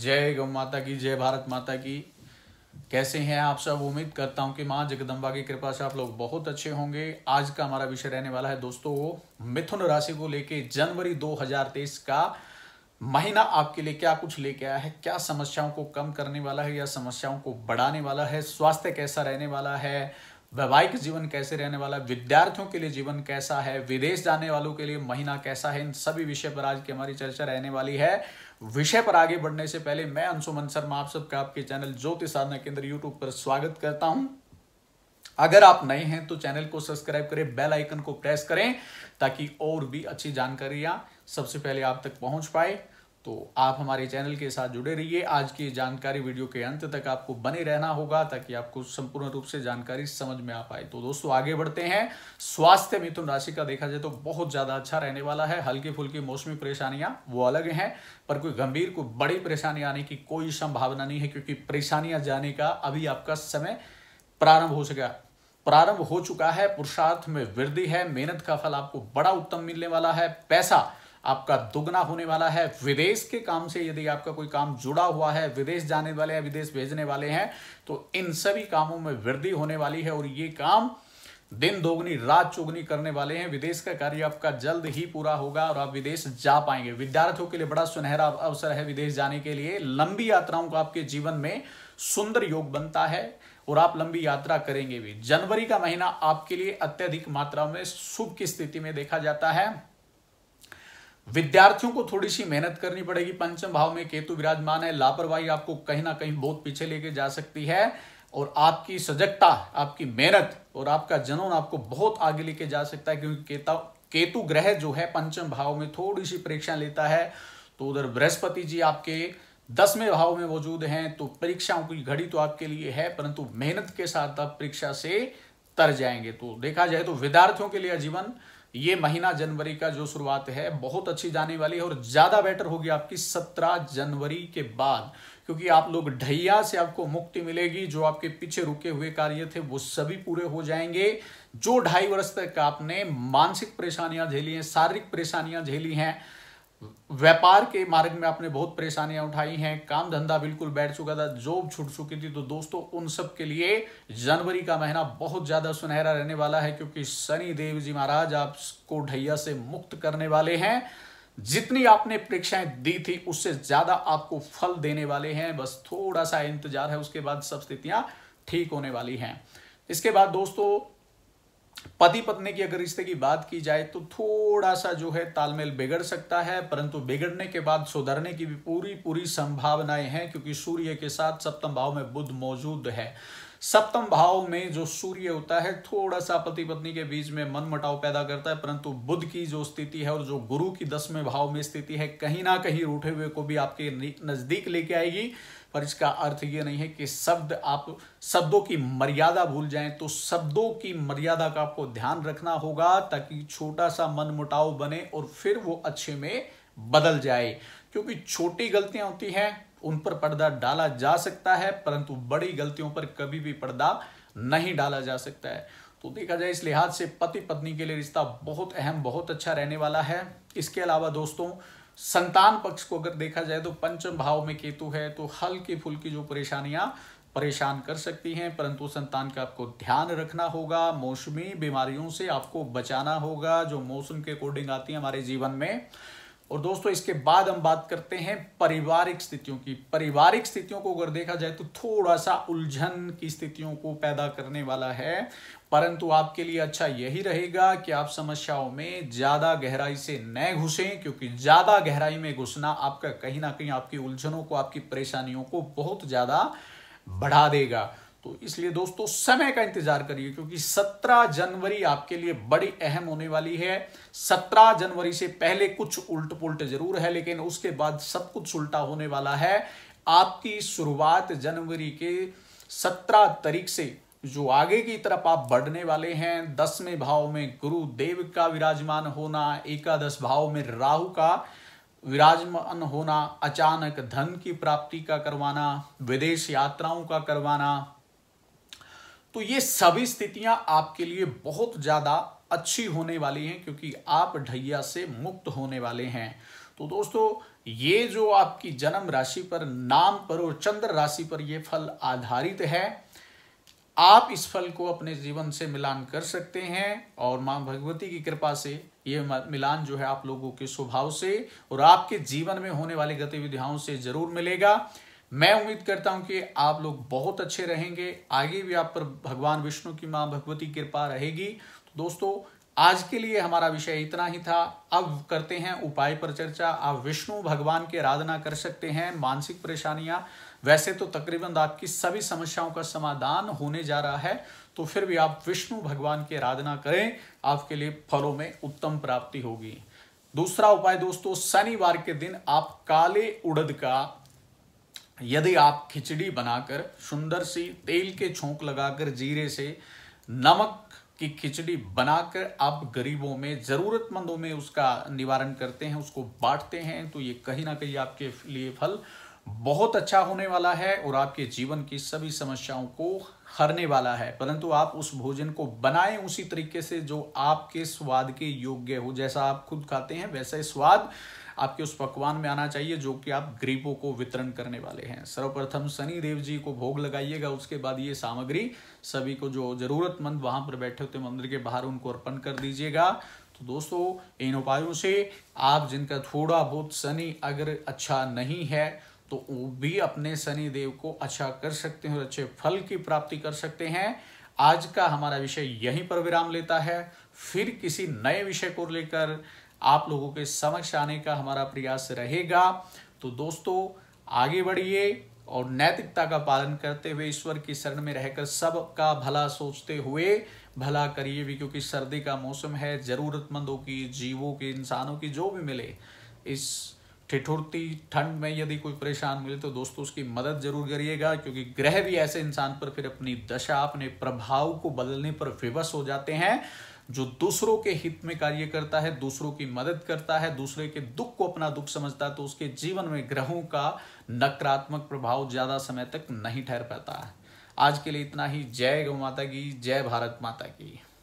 जय गौ माता की जय भारत माता की कैसे हैं आप सब उम्मीद करता हूं कि माँ जगदम्बा की कृपा से आप लोग बहुत अच्छे होंगे आज का हमारा विषय रहने वाला है दोस्तों मिथुन राशि को लेके जनवरी 2023 का महीना आपके लिए क्या कुछ लेके आया है क्या समस्याओं को कम करने वाला है या समस्याओं को बढ़ाने वाला है स्वास्थ्य कैसा रहने वाला है वैवाहिक जीवन कैसे रहने वाला है विद्यार्थियों के लिए जीवन कैसा है विदेश जाने वालों के लिए महीना कैसा है इन सभी विषय पर आज की हमारी चर्चा रहने वाली है विषय पर आगे बढ़ने से पहले मैं अंशुमन शर्मा आप सबका आपके चैनल ज्योतिष साधना केंद्र यूट्यूब पर स्वागत करता हूं अगर आप नए हैं तो चैनल को सब्सक्राइब करें बेल आइकन को प्रेस करें ताकि और भी अच्छी जानकारियां सबसे पहले आप तक पहुंच पाए तो आप हमारे चैनल के साथ जुड़े रहिए आज की जानकारी वीडियो के अंत तक आपको बने रहना होगा ताकि आपको संपूर्ण रूप से जानकारी समझ में आ पाए तो दोस्तों आगे बढ़ते हैं स्वास्थ्य मिथुन राशि का देखा जाए तो बहुत ज़्यादा अच्छा रहने वाला है हल्की फुल्की मौसमी परेशानियां वो अलग हैं पर कोई गंभीर कोई बड़ी परेशानी आने की कोई संभावना नहीं है क्योंकि परेशानियां जाने का अभी आपका समय प्रारंभ हो सका प्रारंभ हो चुका है पुरुषार्थ में वृद्धि है मेहनत का फल आपको बड़ा उत्तम मिलने वाला है पैसा आपका दुगना होने वाला है विदेश के काम से यदि आपका कोई काम जुड़ा हुआ है विदेश जाने वाले हैं विदेश भेजने वाले हैं तो इन सभी कामों में वृद्धि होने वाली है और ये काम दिन दोगुनी रात चौगुनी करने वाले हैं विदेश का कार्य आपका जल्द ही पूरा होगा और आप विदेश जा पाएंगे विद्यार्थियों के लिए बड़ा सुनहरा अवसर है विदेश जाने के लिए लंबी यात्राओं का आपके जीवन में सुंदर योग बनता है और आप लंबी यात्रा करेंगे भी जनवरी का महीना आपके लिए अत्यधिक मात्रा में शुभ की स्थिति में देखा जाता है विद्यार्थियों को थोड़ी सी मेहनत करनी पड़ेगी पंचम भाव में केतु विराजमान है लापरवाही आपको कहीं ना कहीं बहुत पीछे लेके जा सकती है और आपकी सजगता आपकी मेहनत और आपका जनून आपको बहुत आगे लेके जा सकता है क्योंकि केता केतु ग्रह जो है पंचम भाव में थोड़ी सी परीक्षा लेता है तो उधर बृहस्पति जी आपके दसवें भाव में मौजूद हैं तो परीक्षाओं की घड़ी तो आपके लिए है परंतु मेहनत के साथ आप परीक्षा से तर जाएंगे तो देखा जाए तो विद्यार्थियों के लिए जीवन ये महीना जनवरी का जो शुरुआत है बहुत अच्छी जाने वाली है और ज़्यादा बेटर होगी आपकी सत्रह जनवरी के बाद क्योंकि आप लोग ढैया से आपको मुक्ति मिलेगी जो आपके पीछे रुके हुए कार्य थे वो सभी पूरे हो जाएंगे जो ढाई वर्ष तक आपने मानसिक परेशानियां झेली हैं शारीरिक परेशानियां झेली हैं व्यापार के मार्ग में आपने बहुत परेशानियां उठाई हैं काम धंधा बिल्कुल बैठ चुका था जॉब छूट चुकी थी तो दोस्तों उन सब के लिए जनवरी का महीना बहुत ज्यादा सुनहरा रहने वाला है क्योंकि शनि देव जी महाराज आपको ढैया से मुक्त करने वाले हैं जितनी आपने परीक्षाएं दी थी उससे ज्यादा आपको फल देने वाले हैं बस थोड़ा सा इंतजार है उसके बाद सब स्थितियां ठीक होने वाली हैं इसके बाद दोस्तों पति पत्नी की अगर रिश्ते की बात की जाए तो थोड़ा सा जो है तालमेल बिगड़ सकता है परंतु बिगड़ने के बाद सुधरने की भी पूरी पूरी संभावनाएं हैं क्योंकि सूर्य के साथ सप्तम भाव में बुध मौजूद है सप्तम भाव में जो सूर्य होता है थोड़ा सा पति पत्नी के बीच में मन मटाव पैदा करता है परंतु बुद्ध की जो स्थिति है और जो गुरु की दसवें भाव में स्थिति है कहीं ना कहीं रूठे हुए को भी आपके नज़दीक लेके आएगी पर इसका अर्थ ये नहीं है कि शब्द आप शब्दों की मर्यादा भूल जाएं तो शब्दों की मर्यादा का आपको ध्यान रखना होगा ताकि छोटा सा मन मुटाव बने और फिर वो अच्छे में बदल जाए क्योंकि छोटी गलतियां होती हैं उन पर पर्दा डाला जा सकता है परंतु बड़ी गलतियों पर कभी भी पर्दा नहीं डाला जा सकता है तो देखा जाए इस लिहाज से पति पत्नी के लिए रिश्ता बहुत अहम बहुत अच्छा रहने वाला है इसके अलावा दोस्तों संतान पक्ष को अगर देखा जाए तो पंचम भाव में केतु है तो हल्की फुल्की जो परेशानियां परेशान कर सकती हैं परंतु संतान का आपको ध्यान रखना होगा मौसमी बीमारियों से आपको बचाना होगा जो मौसम के अकॉर्डिंग आती है हमारे जीवन में और दोस्तों इसके बाद हम बात करते हैं पारिवारिक स्थितियों की पारिवारिक स्थितियों को अगर देखा जाए तो थोड़ा सा उलझन की स्थितियों को पैदा करने वाला है परंतु आपके लिए अच्छा यही रहेगा कि आप समस्याओं में ज़्यादा गहराई से न घुसें क्योंकि ज़्यादा गहराई में घुसना आपका कहीं ना कहीं आपकी उलझनों को आपकी परेशानियों को बहुत ज़्यादा बढ़ा देगा तो इसलिए दोस्तों समय का इंतजार करिए क्योंकि 17 जनवरी आपके लिए बड़ी अहम होने वाली है 17 जनवरी से पहले कुछ उल्ट पुलट जरूर है लेकिन उसके बाद सब कुछ उल्टा होने वाला है आपकी शुरुआत जनवरी के 17 तारीख से जो आगे की तरफ आप बढ़ने वाले हैं दसवें भाव में गुरु देव का विराजमान होना एकादश भाव में राहु का विराजमान होना अचानक धन की प्राप्ति का करवाना विदेश यात्राओं का करवाना तो ये सभी स्थितियां आपके लिए बहुत ज़्यादा अच्छी होने वाली हैं क्योंकि आप ढैया से मुक्त होने वाले हैं तो दोस्तों ये जो आपकी जन्म राशि पर नाम पर और चंद्र राशि पर यह फल आधारित है आप इस फल को अपने जीवन से मिलान कर सकते हैं और मां भगवती की कृपा से ये मिलान जो है आप लोगों के स्वभाव से और आपके जीवन में होने वाली गतिविधियों से जरूर मिलेगा मैं उम्मीद करता हूं कि आप लोग बहुत अच्छे रहेंगे आगे भी आप पर भगवान विष्णु की माँ भगवती कृपा रहेगी तो दोस्तों आज के लिए हमारा विषय इतना ही था अब करते हैं उपाय पर चर्चा आप विष्णु भगवान की आराधना कर सकते हैं मानसिक परेशानियां वैसे तो तकरीबन आपकी सभी समस्याओं का समाधान होने जा रहा है तो फिर भी आप विष्णु भगवान की आराधना करें आपके लिए फलों में उत्तम प्राप्ति होगी दूसरा उपाय दोस्तों शनिवार के दिन आप काले उड़द का यदि आप खिचड़ी बनाकर सुंदर सी तेल के छोंक लगाकर जीरे से नमक की खिचड़ी बनाकर आप गरीबों में ज़रूरतमंदों में उसका निवारण करते हैं उसको बांटते हैं तो ये कहीं ना कहीं आपके लिए फल बहुत अच्छा होने वाला है और आपके जीवन की सभी समस्याओं को हरने वाला है परंतु आप उस भोजन को बनाएं उसी तरीके से जो आपके स्वाद के योग्य हो जैसा आप खुद खाते हैं वैसे स्वाद आपके उस पकवान में आना चाहिए जो कि आप गरीबों को वितरण करने वाले हैं सर्वप्रथम शनि देव जी को भोग लगाइएगा उसके बाद ये सामग्री सभी को जो जरूरतमंद वहां पर बैठे होते मंदिर के बाहर उनको अर्पण कर दीजिएगा तो दोस्तों इन उपायों से आप जिनका थोड़ा बहुत शनि अगर अच्छा नहीं है तो वो भी अपने शनि देव को अच्छा कर सकते हैं और अच्छे फल की प्राप्ति कर सकते हैं आज का हमारा विषय यहीं पर विराम लेता है फिर किसी नए विषय को लेकर आप लोगों के समक्ष आने का हमारा प्रयास रहेगा तो दोस्तों आगे बढ़िए और नैतिकता का पालन करते हुए ईश्वर की शरण में रहकर सब का भला सोचते हुए भला करिए भी क्योंकि सर्दी का मौसम है ज़रूरतमंदों की जीवों की इंसानों की जो भी मिले इस ठिठुरती ठंड में यदि कोई परेशान मिले तो दोस्तों उसकी मदद जरूर करिएगा क्योंकि ग्रह भी ऐसे इंसान पर फिर अपनी दशा अपने प्रभाव को बदलने पर विवश हो जाते हैं जो दूसरों के हित में कार्य करता है दूसरों की मदद करता है दूसरे के दुख को अपना दुख समझता है तो उसके जीवन में ग्रहों का नकारात्मक प्रभाव ज़्यादा समय तक नहीं ठहर पाता है आज के लिए इतना ही जय गौ माता की जय भारत माता की